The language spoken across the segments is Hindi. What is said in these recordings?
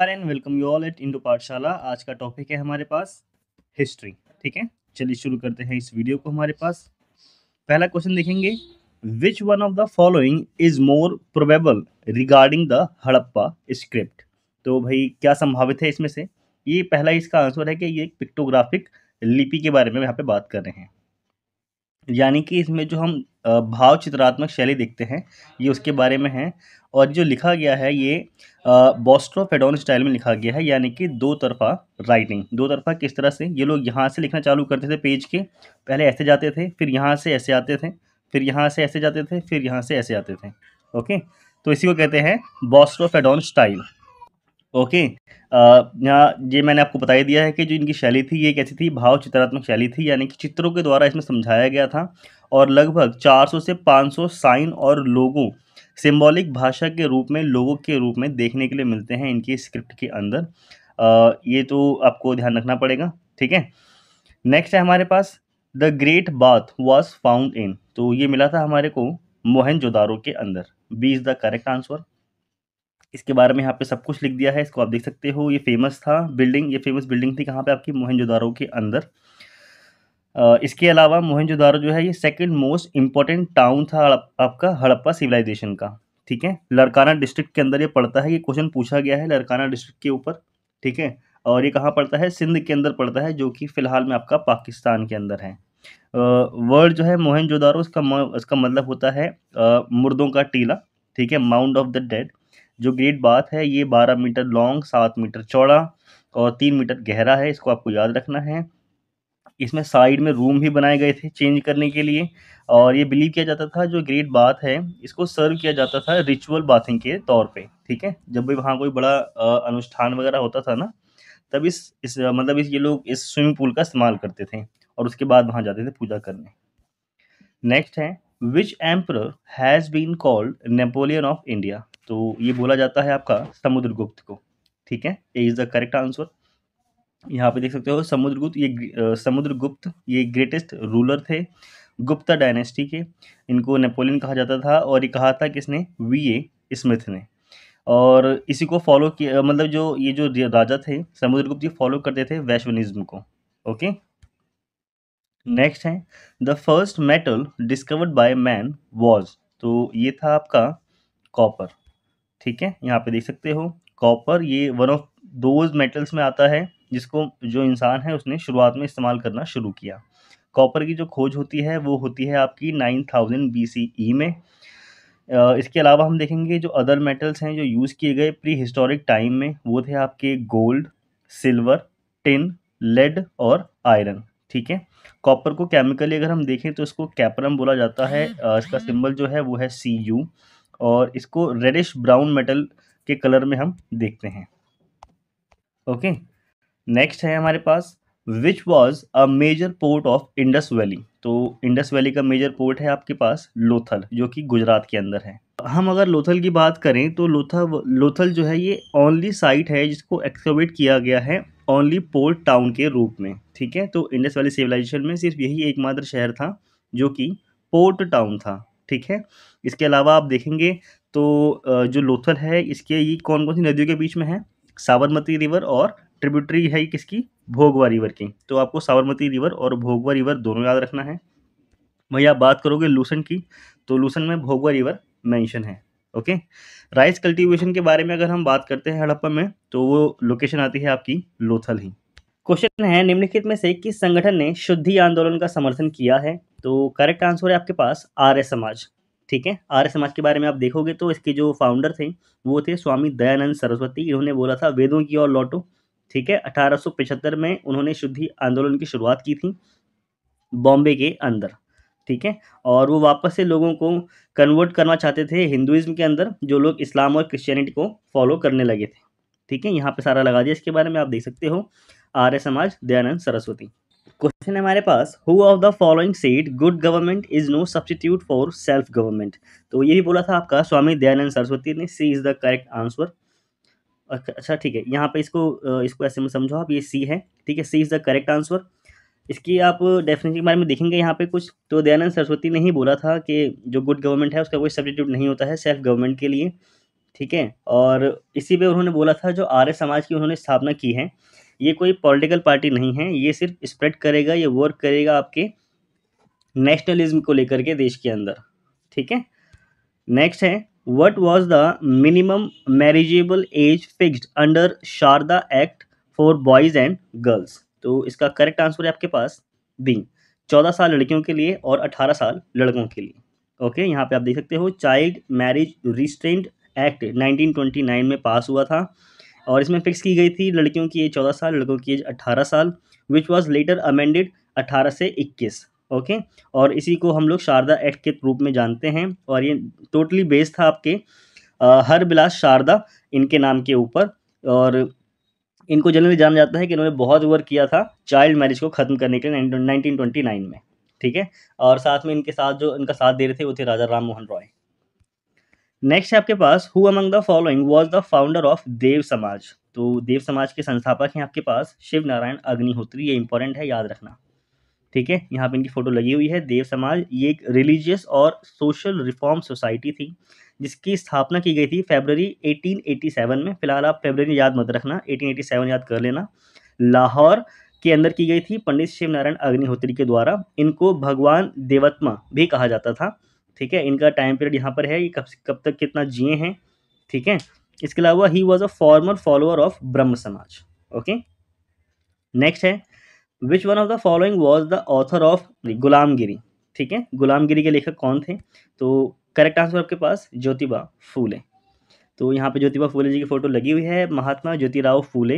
And welcome you all at Indo Pathshala आज का टॉपिक है हमारे पास हिस्ट्री ठीक है चलिए शुरू करते हैं इस वीडियो को हमारे पास पहला क्वेश्चन देखेंगे which one of the following is more probable regarding the Harappa script तो भाई क्या संभावित है इसमें से ये पहला इसका आंसर है कि ये पिक्टोग्राफिक लिपि के बारे में यहाँ पे बात कर रहे हैं यानी कि इसमें जो हम भाव चित्रात्मक शैली देखते हैं ये उसके बारे में है और जो लिखा गया है ये बॉस्ट्रो स्टाइल में लिखा गया है यानी कि दो तरफा राइटिंग दो तरफा किस तरह से ये लोग यहाँ से लिखना चालू करते थे पेज के पहले ऐसे जाते थे फिर यहाँ से ऐसे आते थे फिर यहाँ से ऐसे जाते थे फिर यहाँ से ऐसे आते थे ओके तो इसी को कहते हैं बॉस्ट्रो स्टाइल ओके यहाँ ये मैंने आपको बता ही दिया है कि जो इनकी शैली थी ये कैसी थी भाव चित्रात्मक शैली थी यानी कि चित्रों के द्वारा इसमें समझाया गया था और लगभग 400 से 500 साइन और लोगों सिंबॉलिक भाषा के रूप में लोगों के रूप में देखने के लिए मिलते हैं इनकी स्क्रिप्ट के अंदर आ, ये तो आपको ध्यान रखना पड़ेगा ठीक है नेक्स्ट है हमारे पास the great bath was found in तो ये मिला था हमारे को मोहन जोदारो के अंदर B is the correct answer इसके बारे में यहाँ पे सब कुछ लिख दिया है इसको आप देख सकते हो ये फेमस था बिल्डिंग ये फेमस बिल्डिंग थी कहाँ पे आपकी मोहनजोदारो के अंदर इसके अलावा मोहनजोदारो जो है ये सेकंड मोस्ट इम्पॉर्टेंट टाउन था आपका हड़प्पा सिविलाइजेशन का ठीक है लड़काना डिस्ट्रिक्ट के अंदर ये पड़ता है ये क्वेश्चन पूछा गया है लड़काना डिस्ट्रिक्ट के ऊपर ठीक है और ये कहाँ पड़ता है सिंध के अंदर पड़ता है जो कि फ़िलहाल में आपका पाकिस्तान के अंदर है वर्ड जो है मोहनजोदारो इसका इसका मतलब होता है मुर्दों का टीला ठीक है माउंट ऑफ द डेड जो ग्रेट बाथ है ये बारह मीटर लॉन्ग सात मीटर चौड़ा और तीन मीटर गहरा है इसको आपको याद रखना है इसमें साइड में रूम भी बनाए गए थे चेंज करने के लिए और ये बिलीव किया जाता था जो ग्रेट बाथ है इसको सर्व किया जाता था रिचुअल बाथिंग के तौर पे ठीक है जब भी वहाँ कोई बड़ा अनुष्ठान वगैरह होता था ना तब इस इस मतलब इस ये लोग इस स्विमिंग पूल का इस्तेमाल करते थे और उसके बाद वहाँ जाते थे पूजा करने नेक्स्ट है which emperor has been called Napoleon of India तो ये बोला जाता है आपका समुद्रगुप्त को ठीक है A is the correct answer यहाँ पे देख सकते हो समुद्रगुप्त ये समुद्रगुप्त ये ग्रेटेस्ट रूलर थे गुप्ता डायनेस्टी के इनको नेपोलियन कहा जाता था और ये कहा था किसने वी ए स्मिथ ने और इसी को फॉलो किया मतलब जो ये जो राजा थे समुद्रगुप्त ये फॉलो करते थे वैश्वनिज्म को ओके नेक्स्ट है the first metal discovered by man was तो ये था आपका कॉपर ठीक है यहाँ पे देख सकते हो कॉपर ये वन ऑफ दोज मेटल्स में आता है जिसको जो इंसान है उसने शुरुआत में इस्तेमाल करना शुरू किया कॉपर की जो खोज होती है वो होती है आपकी nine thousand B C E में इसके अलावा हम देखेंगे जो अदर मेटल्स हैं जो यूज़ किए गए प्री हिस्टोरिक टाइम में वो थे आपके गोल्ड सिल्वर टिन लेड और आयरन ठीक है कॉपर को केमिकली अगर हम देखें तो इसको कैपरम बोला जाता है हम्म, इसका सिंबल हम्म। जो है वो है सी यू और इसको रेडिश ब्राउन मेटल के कलर में हम देखते हैं ओके नेक्स्ट है हमारे पास which was a major port of Indus valley तो इंडस वैली का मेजर पोर्ट है आपके पास लोथल जो कि गुजरात के अंदर है हम अगर लोथल की बात करें तो लोथल लोथल जो है ये ओनली साइट है जिसको एक्सकवेट किया गया है ओनली पोर्ट टाउन के रूप में ठीक है तो इंडस वैली सिविलाइजेशन में सिर्फ यही एकमात्र शहर था जो कि पोर्ट टाउन था ठीक है इसके अलावा आप देखेंगे तो जो लोथल है इसके ये कौन कौन सी नदियों के बीच में है साबरमती रिवर और ट्रिब्यूटरी है किसकी भोगवा रिवर की तो आपको साबरमती रिवर और भोगवा रिवर दोनों याद रखना है वही आप बात करोगे लूसन की तो लूसन में भोगवा रिवर मेंशन है ओके राइस कल्टीवेशन के बारे में अगर हम बात करते हैं हड़प्पा में तो वो लोकेशन आती है आपकी लोथल ही क्वेश्चन है निम्नलिखित में से किस संगठन ने शुद्धि आंदोलन का समर्थन किया है तो करेक्ट आंसर है आपके पास आर्य समाज ठीक है आर्य समाज के बारे में आप देखोगे तो इसके जो फाउंडर थे वो थे स्वामी दयानंद सरस्वती इन्होंने बोला था वेदों की ओर लौटो ठीक है अठारह में उन्होंने शुद्धि आंदोलन की शुरुआत की थी बॉम्बे के अंदर ठीक है और वो वापस से लोगों को कन्वर्ट करना चाहते थे हिंदुइज़्म के अंदर जो लोग इस्लाम और क्रिश्चियनिटी को फॉलो करने लगे थे ठीक है यहाँ पे सारा लगा दिया इसके बारे में आप देख सकते हो आर्य समाज दयानंद सरस्वती क्वेश्चन हमारे पास who of the following said good government is no substitute for self government तो ये भी बोला था आपका स्वामी दयानंद सरस्वती ने C is the correct answer अच्छा ठीक है यहाँ पे इसको इसको ऐसे में समझो आप ये सी है ठीक है C is the correct answer इसकी आप डेफिनेशन के बारे में देखेंगे यहाँ पे कुछ तो दयानंद सरस्वती ने ही बोला था कि जो गुड गवर्नमेंट है उसका कोई सब्सटीट्यूट नहीं होता है सेल्फ गवर्नमेंट के लिए ठीक है और इसी पे उन्होंने बोला था जो आर्य समाज की उन्होंने स्थापना की है ये कोई पॉलिटिकल पार्टी नहीं है ये सिर्फ स्प्रेड करेगा ये वर्क करेगा आपके नेशनलिज्म को लेकर के देश के अंदर ठीक है नेक्स्ट है what was the minimum marriageable age fixed under Sharda act for boys and girls तो इसका करेक्ट आंसर है आपके पास बी चौदह साल लड़कियों के लिए और अठारह साल लड़कों के लिए ओके okay, यहाँ पे आप देख सकते हो चाइल्ड मैरिज रिस्ट्रेंट एक्ट 1929 में पास हुआ था और इसमें फिक्स की गई थी लड़कियों की एज चौदह साल लड़कों की एज अट्ठारह साल विच वॉज लेटर अमेंडेड अट्ठारह से इक्कीस ओके और इसी को हम लोग शारदा एक्ट के रूप में जानते हैं और ये टोटली बेस्ड था आपके हर बिलास शारदा इनके नाम के ऊपर और इनको जनरली जाना जाता है कि इन्होंने बहुत वर्क किया था चाइल्ड मैरिज को ख़त्म करने के लिए नाइनटीन ट्वेंटी नाइन में ठीक है और साथ में इनके साथ जो इनका साथ दे रहे थे वो थे राजा राम मोहन रॉय नेक्स्ट है आपके पास who among the following was the founder of Dev Samaj तो देव समाज के संस्थापक हैं आपके पास शिव नारायण अग्निहोत्री ये इंपॉर्टेंट है याद रखना ठीक है यहाँ पे इनकी फ़ोटो लगी हुई है देव समाज ये एक रिलीजियस और सोशल रिफॉर्म सोसाइटी थी जिसकी स्थापना की गई थी फेबररी 1887 में फिलहाल आप फेबररी याद मत रखना 1887 याद कर लेना लाहौर के अंदर की गई थी पंडित शिव नारायण अग्निहोत्री के द्वारा इनको भगवान देवत्मा भी कहा जाता था ठीक है इनका टाइम पीरियड यहाँ पर है ये कब कब तक कितना जिए हैं ठीक है इसके अलावा he was a former follower of Brahmo Samaj okay next है which one of the following was the author of Gulamgiri ठीक है गुलामगिरी के लेखक कौन थे तो करेक्ट आंसर आपके पास ज्योतिबा फूले तो यहाँ पे ज्योतिबा फूले जी की फ़ोटो लगी हुई है Mahatma Jyotirao Phule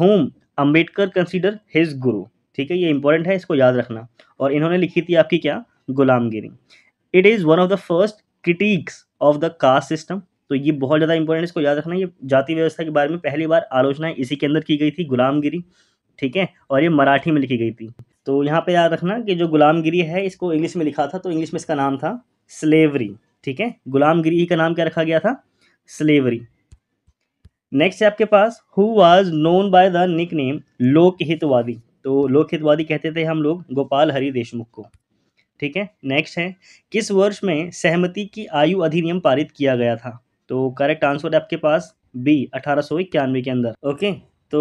whom Ambedkar consider his guru ठीक है ये इंपॉर्टेंट है इसको याद रखना और इन्होंने लिखी थी आपकी क्या Gulamgiri it is one of the first critics of the caste system तो ये बहुत ज़्यादा इंपॉर्टेंट इसको याद रखना ये जाति व्यवस्था के बारे में पहली बार आलोचना इसी के अंदर की गई थी गुलामगिरी ठीक है और ये मराठी में लिखी गई थी तो यहाँ पे याद रखना कि जो गुलामगिरी है इसको इंग्लिश में लिखा था तो इंग्लिश में इसका नाम था स्लेवरी ठीक है गुलामगिरी का नाम क्या रखा गया था स्लेवरी नेक्स्ट है आपके पास who was known by the nickname Lokhitwadi तो लोकहितवादी कहते थे हम लोग गोपाल हरी देशमुख को ठीक है नेक्स्ट है किस वर्ष में सहमति की आयु अधिनियम पारित किया गया था तो करेक्ट आंसर है आपके पास बी अठारह के अंदर ओके तो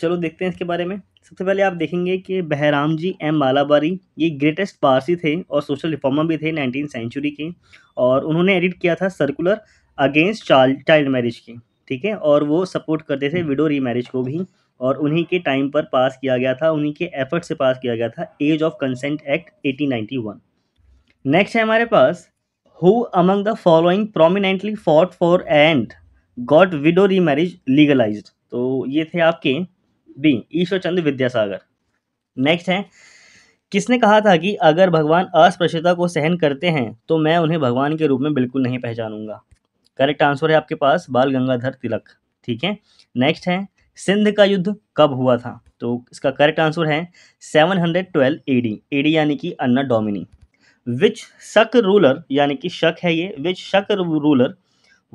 चलो देखते हैं इसके बारे में सबसे पहले आप देखेंगे कि बहराम जी एम मालाबारी ये ग्रेटेस्ट पारसी थे और सोशल रिफॉर्मर भी थे नाइनटीन सेंचुरी के और उन्होंने एडिट किया था circular against child child marriage की ठीक है और वो सपोर्ट करते थे विडो री मैरिज को भी और उन्हीं के टाइम पर पास किया गया था उन्हीं के एफर्ट से पास किया गया था age of consent act 1891 next है हमारे पास who among the following prominently fought for and got widow remarriage legalise तो ये थे आपके बी ईश्वर विद्यासागर नेक्स्ट है किसने कहा था कि अगर भगवान अस्पृश्यता को सहन करते हैं तो मैं उन्हें भगवान के रूप में बिल्कुल नहीं पहचानूंगा करेक्ट आंसर है आपके पास बाल गंगाधर तिलक ठीक है नेक्स्ट है सिंध का युद्ध कब हुआ था तो इसका करेक्ट आंसर है 712 हंड्रेड ट्वेल्व एडी एडी यानी कि अन्ना डोमिनी विच शक रूलर यानी कि शक है ये which Shaka ruler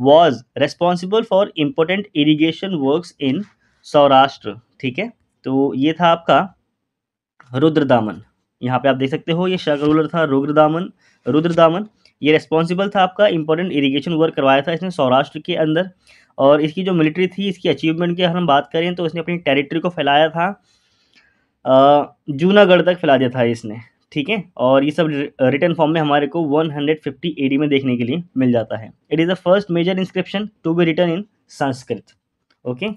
was responsible for important irrigation work in Saurashtra ठीक है तो ये था आपका रुद्रदामन यहाँ पे आप देख सकते हो ये शक रूलर था रुद्रदामन रुद्रदामन ये रेस्पॉन्सिबल था आपका इंपॉर्टेंट इरीगेशन वर्क करवाया था इसने सौराष्ट्र के अंदर और इसकी जो मिलिट्री थी इसकी अचीवमेंट की अगर हम बात करें तो इसने अपनी टेरिटरी को फैलाया था जूनागढ़ तक फैला दिया था इसने ठीक है और ये सब रिटर्न फॉर्म में हमारे को 150 हंड्रेड में देखने के लिए मिल जाता है it is the first major inscription to be written in Sanskrit okay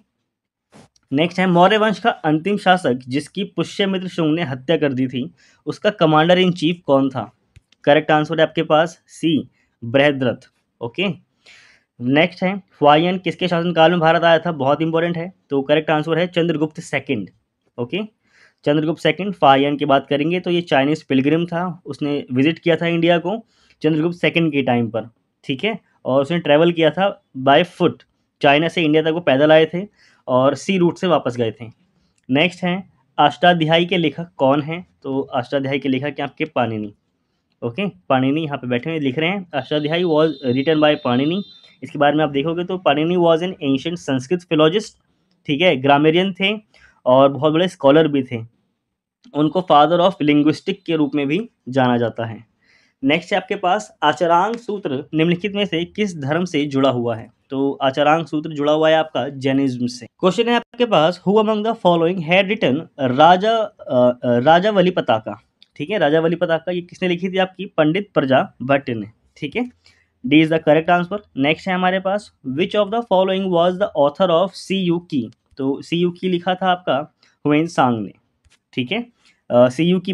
next है मौर्य वंश का अंतिम शासक जिसकी पुष्यमित्र शुंग ने हत्या कर दी थी उसका कमांडर इन चीफ कौन था करेक्ट आंसर है आपके पास सी बृहद्रथ ओके नेक्स्ट है फ्वायन किसके शासनकाल में भारत आया था बहुत इंपॉर्टेंट है तो करेक्ट आंसर है Chandragupta second okay Chandragupta second Fahien की बात करेंगे तो ये चाइनीज पिलग्रिम था उसने विजिट किया था इंडिया को चंद्रगुप्त सेकंड के टाइम पर ठीक है और उसने ट्रैवल किया था बाय फुट चाइना से इंडिया तक वो पैदल आए थे और सी रूट से वापस गए थे नेक्स्ट हैं अष्टाध्यायी के लेखक कौन हैं तो अष्टाध्यायी के लेखक हैं आपके पाणिनी ओके पाणिनी यहाँ पे बैठे हुए लिख रहे हैं Ashtadhyayi was written by Panini इसके बारे में आप देखोगे तो Panini was an ancient Sanskrit philologist ठीक है ग्रामेरियन थे और बहुत बड़े स्कॉलर भी थे उनको फादर ऑफ लिंग्विस्टिक के रूप में भी जाना जाता है नेक्स्ट है आपके पास आचरांग सूत्र निम्नलिखित में से किस धर्म से जुड़ा हुआ है तो आचरांग सूत्र जुड़ा हुआ है आपका जैनिज्म से क्वेश्चन है आपके पास who among the following had written Raja Rajavali Pataka ठीक है राजा वली पताका ये किसने लिखी थी आपकी पंडित प्रजा भट्ट ने ठीक है D is the correct answer next है हमारे पास which of the following was the author of Siyuki तो सी यू की लिखा था आपका हुएन सांग ने ठीक है सी यू की,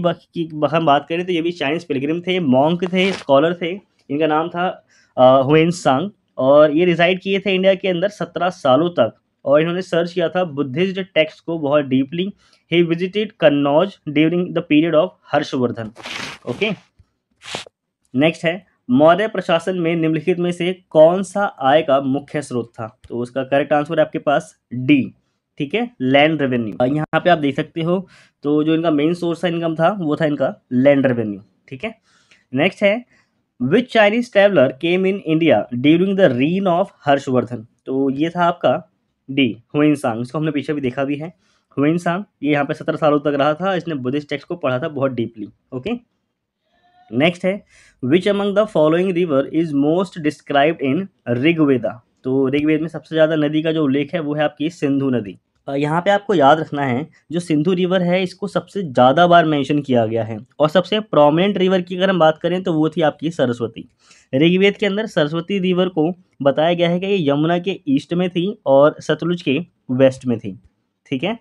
हम बात करें तो ये भी चाइनीज़ पिलग्रिम थे मॉन्क थे स्कॉलर थे इनका नाम था हुएन सांग और ये रिजाइड किए थे इंडिया के अंदर सत्रह सालों तक और इन्होंने सर्च किया था बुद्धिस्ट टेक्स्ट को बहुत डीपली ही visited Kannauj during the period of Harshavardhana okay next है मौर्य प्रशासन में निम्नलिखित में से कौन सा आय का मुख्य स्रोत था तो उसका करेक्ट आंसर है आपके पास डी ठीक है लैंड रेवेन्यू यहाँ पे आप देख सकते हो तो जो इनका मेन सोर्स था इनकम था वो था इनका लैंड रेवेन्यू ठीक है नेक्स्ट है which Chinese traveller came in India during the reign of Harshavardhana तो ये था आपका डी हुइन सांग इसको हमने पीछे भी देखा भी है हुइन सांग ये यहाँ पे सत्रह सालों तक रहा था इसने बुद्धिस्ट टेक्स्ट को पढ़ा था बहुत डीपली ओके नेक्स्ट है which among the following river is most described in Rigveda तो ऋग्वेद में सबसे ज़्यादा नदी का जो उल्लेख है वो है आपकी सिंधु नदी यहाँ पे आपको याद रखना है जो सिंधु रिवर है इसको सबसे ज़्यादा बार मेंशन किया गया है और सबसे प्रोमिनेंट रिवर की अगर हम बात करें तो वो थी आपकी सरस्वती ऋग्वेद के अंदर सरस्वती रिवर को बताया गया है कि ये यमुना के ईस्ट में थी और सतलुज के वेस्ट में थी ठीक है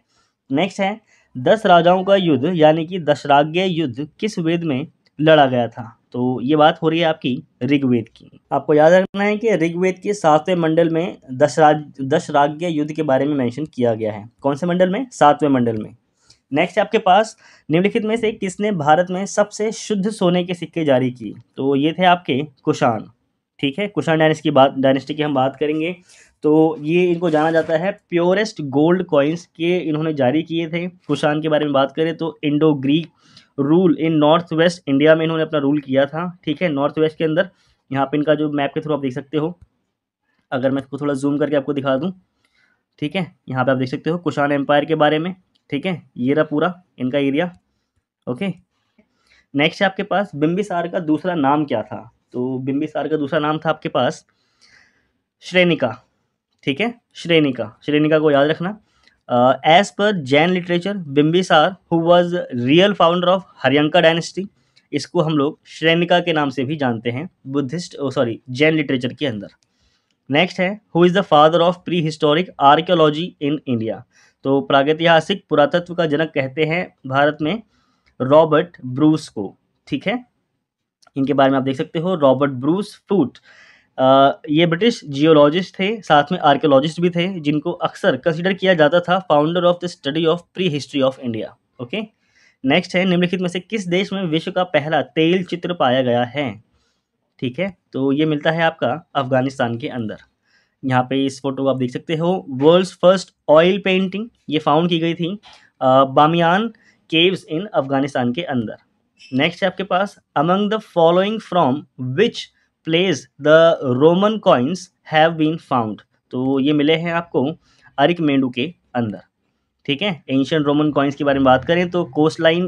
नेक्स्ट है दस राजाओं का युद्ध यानी कि दशराज्ञ युद्ध किस वेद में लड़ा गया था तो ये बात हो रही है आपकी ऋग्वेद की आपको याद रखना है कि ऋग्वेद के सातवें मंडल में दशराज दशराज्ञ युद्ध के बारे में मेंशन किया गया है कौन से मंडल में सातवें मंडल में नेक्स्ट आपके पास निम्नलिखित में से किसने भारत में सबसे शुद्ध सोने के सिक्के जारी किए तो ये थे आपके कुषाण ठीक है कुषाण डायनेस्टी की बात डायनेस्टी की हम बात करेंगे तो ये इनको जाना जाता है प्योरेस्ट गोल्ड कॉइन्स के इन्होंने जारी किए थे कुषाण के बारे में बात करें तो Indo Greek rule in north west India में इन्होंने अपना रूल किया था ठीक है नॉर्थ वेस्ट के अंदर यहाँ पे इनका जो मैप के थ्रू आप देख सकते हो अगर मैं इसको थोड़ा जूम करके आपको दिखा दूँ ठीक है यहाँ पे आप देख सकते हो कुशान एम्पायर के बारे में ठीक है ये रहा पूरा इनका एरिया ओके नेक्स्ट है आपके पास बिम्बिसार का दूसरा नाम क्या था तो बिम्बिसार का दूसरा नाम था आपके पास श्रेणिका ठीक है श्रेणिका श्रेणिका को याद रखना as per Jain literature Bimbisara who was real founder of Haryanka dynasty इसको हम लोग श्रेणिका के नाम से भी जानते हैं बुद्धिस्ट सॉरी जैन लिटरेचर के अंदर नेक्स्ट है who is the father of pre historic archaeology in India तो प्रागैतिहासिक पुरातत्व का जनक कहते हैं भारत में रॉबर्ट ब्रूस को ठीक है इनके बारे में आप देख सकते हो रॉबर्ट ब्रूस फूट ये ब्रिटिश जियोलॉजिस्ट थे साथ में आर्कियोलॉजिस्ट भी थे जिनको अक्सर कंसिडर किया जाता था founder of the study of pre history of India okay next है निम्नलिखित में से किस देश में विश्व का पहला तेल चित्र पाया गया है ठीक है तो ये मिलता है आपका अफगानिस्तान के अंदर यहाँ पे इस फोटो को आप देख सकते हो वर्ल्ड्स फर्स्ट ऑयल पेंटिंग ये फाउंड की गई थी बामियान केव्स इन अफगानिस्तान के अंदर नेक्स्ट है आपके पास among the following from which place the Roman coins have been found तो ये मिले हैं आपको अरिक मेंडू के अंदर ठीक है एंशियंट रोमन कॉइन्स के बारे में बात करें तो कोस्ट लाइन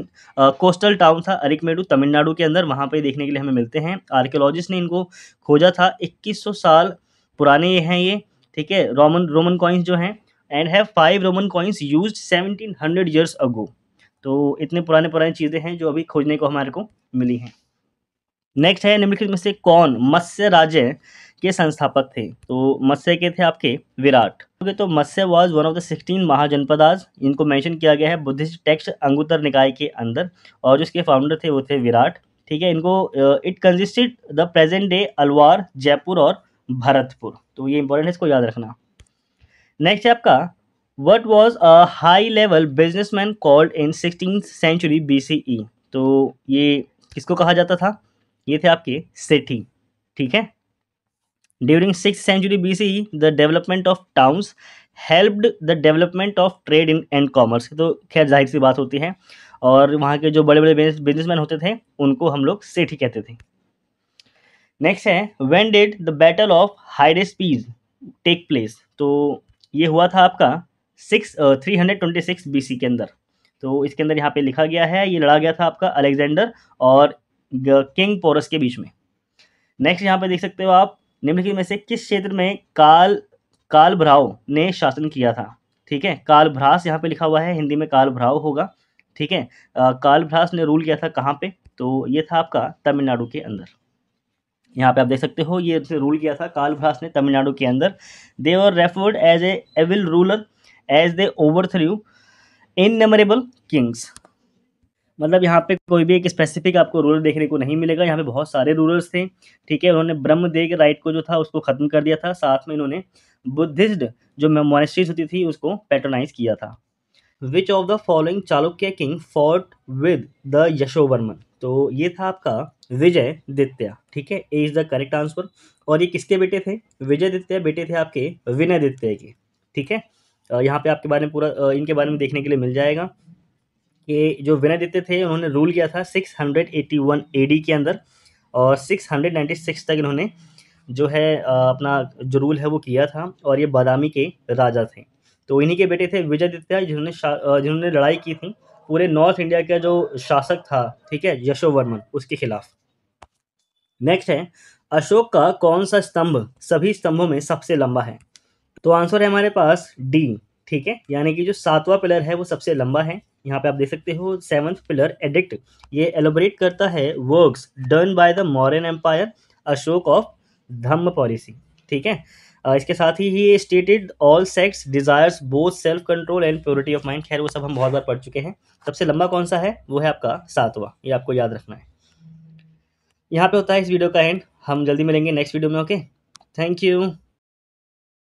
कोस्टल टाउन था अरिक मेडू तमिलनाडु के अंदर वहाँ पर देखने के लिए हमें मिलते हैं आर्कियोलॉजिस्ट ने इनको खोजा था 2100 साल पुराने ये हैं ये ठीक है रोमन रोमन कॉइन्स जो हैं and have five Roman coins use seventeen hundred years ago तो इतने पुराने पुराने चीज़ें हैं जो अभी खोजने को हमारे को मिली हैं नेक्स्ट है निम्नलिखित में से कौन मत्स्य राज्य के संस्थापक थे तो मत्स्य के थे आपके विराट ओके तो Matsya was one of the sixteen Mahajanapadas इनको मेंशन किया गया है बुद्धिस्ट टेक्स्ट अंगुतर निकाय के अंदर और जो इसके फाउंडर थे वो थे विराट ठीक है इनको it consisted the present day Alwar Jaipur और भरतपुर तो ये इंपॉर्टेंट है इसको याद रखना नेक्स्ट है आपका what was a high level businessman called in sixteen century B तो ये किसको कहा जाता था ये थे आपके सेठी ठीक है during six century B C the development of towns helped the development of trade in and commerce तो खैर जाहिर सी बात होती है और वहाँ के जो बड़े बड़े बिजनेसमैन होते थे उनको हम लोग सेठी कहते थे नेक्स्ट है when did the battle of Hydaspes take place तो ये हुआ था आपका six three hundred twenty six B के अंदर तो इसके अंदर यहाँ पे लिखा गया है ये लड़ा गया था आपका अलेक्जेंडर और किंग पोरस के बीच में नेक्स्ट यहाँ पे देख सकते हो आप निम्नलिखित में से किस क्षेत्र में काल काल भ्राव ने शासन किया था ठीक है काल भ्रास यहाँ पे लिखा हुआ है हिंदी में काल भ्राव होगा ठीक है काल भ्रास ने रूल किया था कहाँ पे तो ये था आपका तमिलनाडु के अंदर यहाँ पे आप देख सकते हो ये उसने रूल किया था काल भ्रास ने तमिलनाडु के अंदर they were referred as evil ruler as they overthrew innumerable kings मतलब यहाँ पे कोई भी एक स्पेसिफिक आपको रूलर देखने को नहीं मिलेगा यहाँ पे बहुत सारे रूलर्स थे ठीक है उन्होंने ब्रह्मदेव राइट को जो था उसको ख़त्म कर दिया था साथ में इन्होंने बुद्धिस्ट जो मोनेस्ट्रीज होती थी उसको पैटर्नाइज किया था which of the following Chalukya king fought with the Yashovarman तो ये था आपका विजय दित्या ठीक है A is the correct answer और ये किसके बेटे थे विजय दित्य बेटे थे आपके विनय दित्य के ठीक है यहाँ पे आपके बारे में पूरा इनके बारे में देखने के लिए मिल जाएगा कि जो विनयदित्य थे उन्होंने रूल किया था 681 एडी के अंदर और 696 तक इन्होंने जो है अपना जो रूल है वो किया था और ये बादामी के राजा थे तो इन्हीं के बेटे थे विजयदित्य जिन्होंने जिन्होंने लड़ाई की थी पूरे नॉर्थ इंडिया का जो शासक था ठीक है यशोवर्मन उसके खिलाफ नेक्स्ट है अशोक का कौन सा स्तंभ सभी स्तंभों में सबसे लंबा है तो आंसर है हमारे पास डी ठीक है यानी कि जो सातवां पिलर है वो सबसे लंबा है यहाँ पे आप देख सकते हो सेवंथ पिलर एडिक्ट ये एलोबरेट करता है works done by the Mauryan empire Ashoka of Dhamma policy ठीक है इसके साथ ही ये stated all sex desires both self control and purity of mind खैर वो सब हम बहुत बार पढ़ चुके हैं सबसे लंबा कौन सा है वो है आपका सातवां ये आपको याद रखना है यहाँ पे होता है इस वीडियो का एंड हम जल्दी मिलेंगे नेक्स्ट वीडियो में ओके थैंक यू